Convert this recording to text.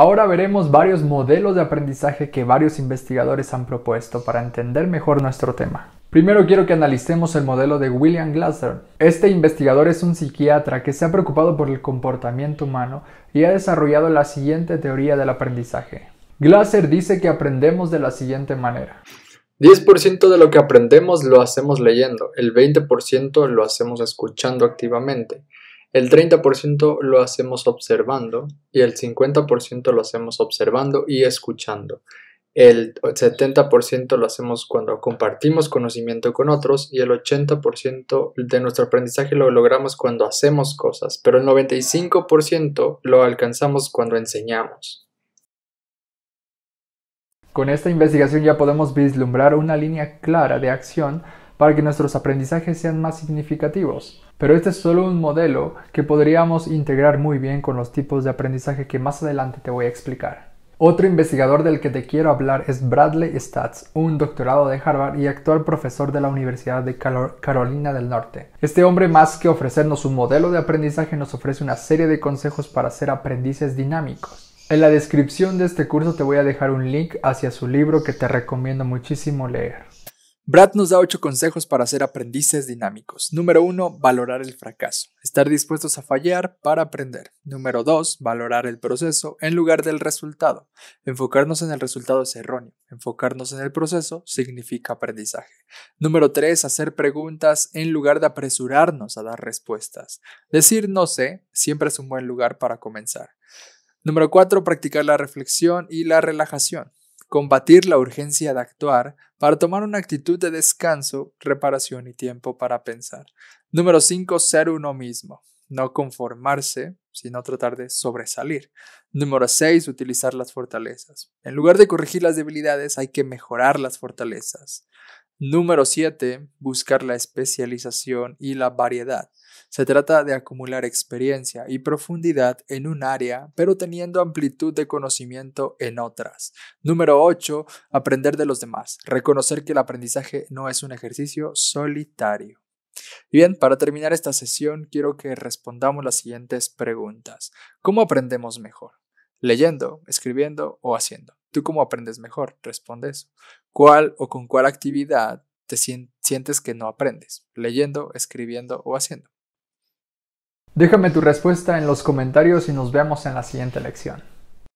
Ahora veremos varios modelos de aprendizaje que varios investigadores han propuesto para entender mejor nuestro tema. Primero quiero que analicemos el modelo de William Glasser. Este investigador es un psiquiatra que se ha preocupado por el comportamiento humano y ha desarrollado la siguiente teoría del aprendizaje. Glasser dice que aprendemos de la siguiente manera. 10% de lo que aprendemos lo hacemos leyendo, el 20% lo hacemos escuchando activamente, el 30% lo hacemos observando y el 50% lo hacemos observando y escuchando. El 70% lo hacemos cuando compartimos conocimiento con otros y el 80% de nuestro aprendizaje lo logramos cuando hacemos cosas, pero el 95% lo alcanzamos cuando enseñamos. Con esta investigación ya podemos vislumbrar una línea clara de acción para que nuestros aprendizajes sean más significativos. Pero este es solo un modelo que podríamos integrar muy bien con los tipos de aprendizaje que más adelante te voy a explicar. Otro investigador del que te quiero hablar es Bradley Statz, un doctorado de Harvard y actual profesor de la Universidad de Carolina del Norte. Este hombre, más que ofrecernos un modelo de aprendizaje, nos ofrece una serie de consejos para ser aprendices dinámicos. En la descripción de este curso te voy a dejar un link hacia su libro que te recomiendo muchísimo leer. Brad nos da 8 consejos para ser aprendices dinámicos. Número 1. Valorar el fracaso. Estar dispuestos a fallar para aprender. Número 2. Valorar el proceso en lugar del resultado. Enfocarnos en el resultado es erróneo. Enfocarnos en el proceso significa aprendizaje. Número 3. Hacer preguntas en lugar de apresurarnos a dar respuestas. Decir no sé siempre es un buen lugar para comenzar. Número 4. Practicar la reflexión y la relajación combatir la urgencia de actuar para tomar una actitud de descanso, reparación y tiempo para pensar. Número 5. Ser uno mismo. No conformarse, sino tratar de sobresalir. Número 6. Utilizar las fortalezas. En lugar de corregir las debilidades, hay que mejorar las fortalezas. Número 7. Buscar la especialización y la variedad. Se trata de acumular experiencia y profundidad en un área, pero teniendo amplitud de conocimiento en otras. Número 8. Aprender de los demás. Reconocer que el aprendizaje no es un ejercicio solitario. Y bien, para terminar esta sesión, quiero que respondamos las siguientes preguntas. ¿Cómo aprendemos mejor? ¿Leyendo, escribiendo o haciendo? ¿Tú cómo aprendes mejor? Responde eso cuál o con cuál actividad te sientes que no aprendes, leyendo, escribiendo o haciendo. Déjame tu respuesta en los comentarios y nos vemos en la siguiente lección.